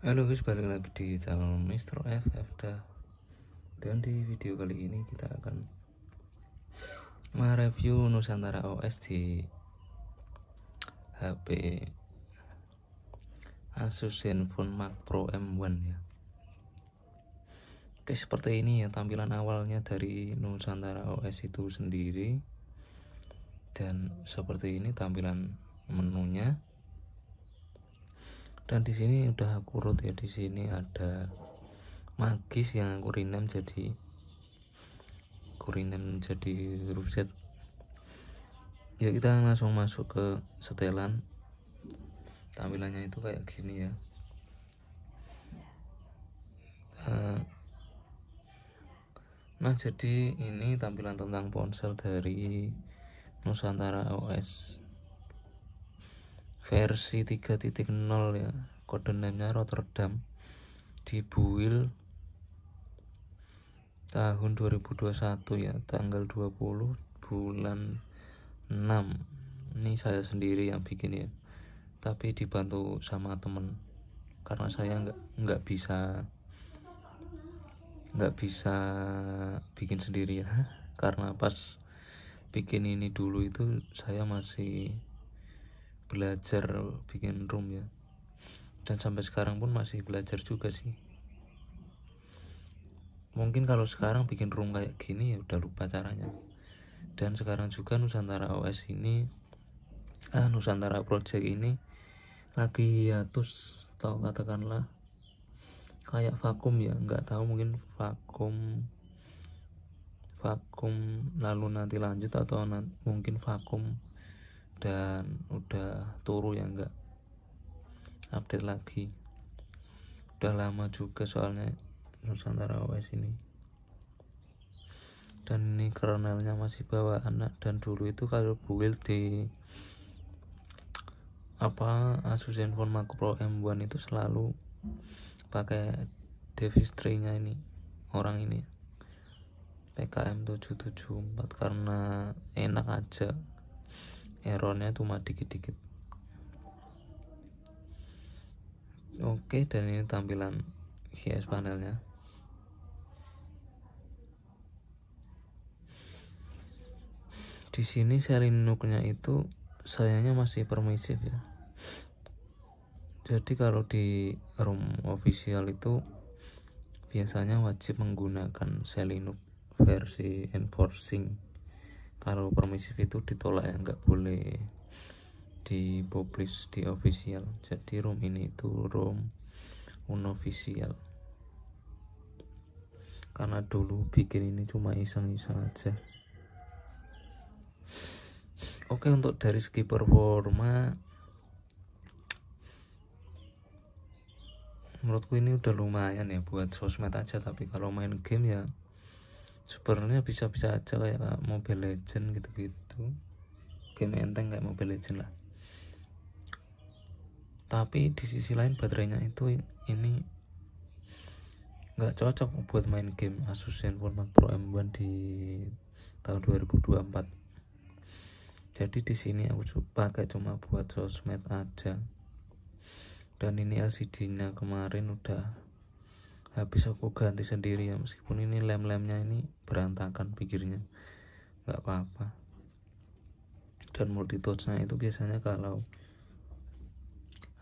Halo guys, balik lagi di channel Mr. Fda Dan di video kali ini kita akan Mereview Nusantara OS di HP Asus Zenfone Max Pro M1 ya Oke seperti ini ya tampilan awalnya dari Nusantara OS itu sendiri Dan seperti ini tampilan menunya dan di sini udah aku root ya di sini ada magis yang aku rename jadi aku rename jadi huruf Z ya kita langsung masuk ke setelan tampilannya itu kayak gini ya eh, nah jadi ini tampilan tentang ponsel dari Nusantara OS versi 3.0 ya kode name-nya Rotterdam Buil tahun 2021 ya tanggal 20 bulan 6 ini saya sendiri yang bikin ya tapi dibantu sama temen karena saya nggak nggak bisa nggak bisa bikin sendiri ya karena pas bikin ini dulu itu saya masih belajar bikin room ya dan sampai sekarang pun masih belajar juga sih mungkin kalau sekarang bikin room kayak gini ya udah lupa caranya dan sekarang juga Nusantara OS ini ah Nusantara Project ini lagi hiatus atau katakanlah kayak vakum ya nggak tahu mungkin vakum vakum lalu nanti lanjut atau nanti, mungkin vakum dan udah turu ya enggak update lagi udah lama juga soalnya Nusantara OS ini dan ini kernelnya masih bawa anak dan dulu itu kalau build di apa Asus Zenfone Mac Pro M1 itu selalu pakai Davis nya ini orang ini PKM 774 karena enak aja errornya cuma dikit-dikit oke dan ini tampilan GS panelnya di sini seri nuknya itu sayangnya masih permisif ya jadi kalau di room official itu biasanya wajib menggunakan Selinux versi enforcing kalau permisif itu ditolak ya nggak boleh di dipublish di official jadi room ini itu room unofficial karena dulu bikin ini cuma iseng-iseng aja oke untuk dari segi performa menurutku ini udah lumayan ya buat sosmed aja tapi kalau main game ya sebenarnya bisa-bisa aja kayak, Mobile Legend gitu-gitu game enteng kayak Mobile Legend lah tapi di sisi lain baterainya itu ini nggak cocok buat main game Asus Zenfone 4 Pro M1 di tahun 2024 jadi di sini aku pakai cuma buat sosmed aja dan ini LCD nya kemarin udah habis aku ganti sendiri ya meskipun ini lem-lemnya ini berantakan pikirnya nggak apa-apa dan multi touchnya itu biasanya kalau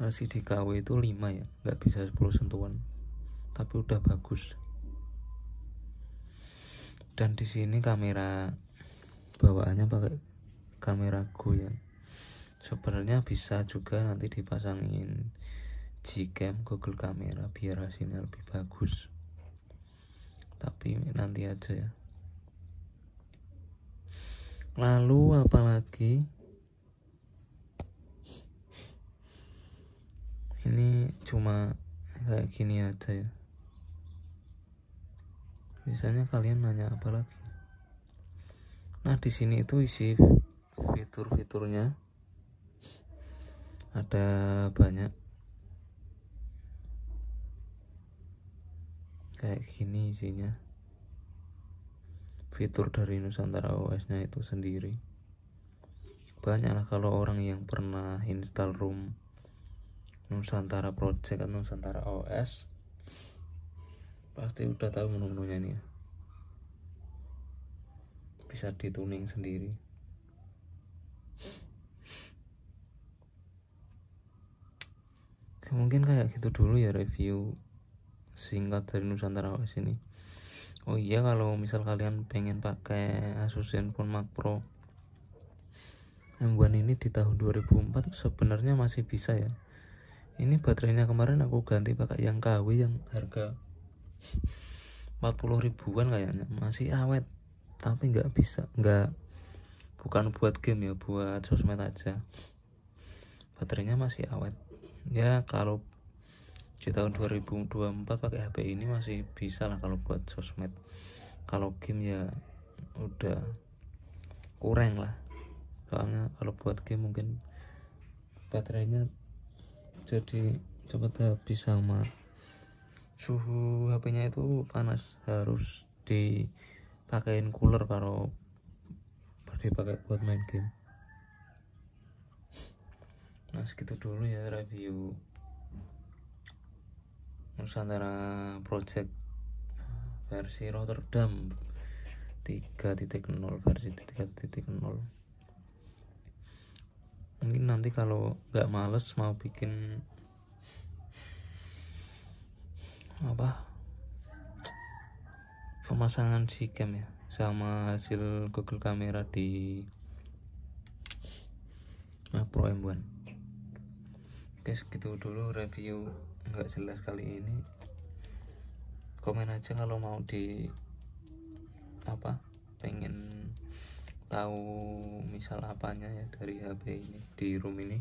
LCD KW itu 5 ya nggak bisa 10 sentuhan tapi udah bagus dan di sini kamera bawaannya pakai kamera Go ya sebenarnya bisa juga nanti dipasangin Gcam Google Kamera biar hasilnya lebih bagus tapi nanti aja ya lalu apalagi ini cuma kayak gini aja ya misalnya kalian nanya apa lagi nah di sini itu isi fitur-fiturnya ada banyak kayak gini isinya fitur dari Nusantara OS nya itu sendiri banyaklah kalau orang yang pernah install room Nusantara Project atau Nusantara OS pasti udah tahu menu-menunya nih ya. bisa dituning sendiri mungkin kayak gitu dulu ya review singkat dari Nusantara OS ini oh iya kalau misal kalian pengen pakai Asus Zenfone Mac Pro m ini di tahun 2004 sebenarnya masih bisa ya ini baterainya kemarin aku ganti pakai yang KW yang harga 40 ribuan kayaknya masih awet tapi nggak bisa nggak bukan buat game ya buat sosmed aja baterainya masih awet ya kalau di tahun 2024 pakai HP ini masih bisa lah kalau buat sosmed kalau game ya udah kurang lah soalnya kalau buat game mungkin baterainya jadi cepat habis sama suhu HP-nya itu panas harus dipakein cooler kalau dipakai buat main game nah segitu dulu ya review Nusantara Project versi Rotterdam 3.0 versi 3.0 mungkin nanti kalau nggak males mau bikin apa pemasangan Gcam ya sama hasil Google kamera di Pro M1 oke segitu dulu review nggak jelas kali ini komen aja kalau mau di apa pengen tahu misal apanya ya dari HP ini di room ini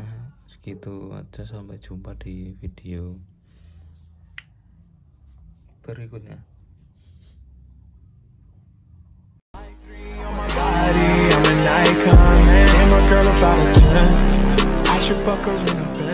nah segitu aja sampai jumpa di video berikutnya I'm gonna bed.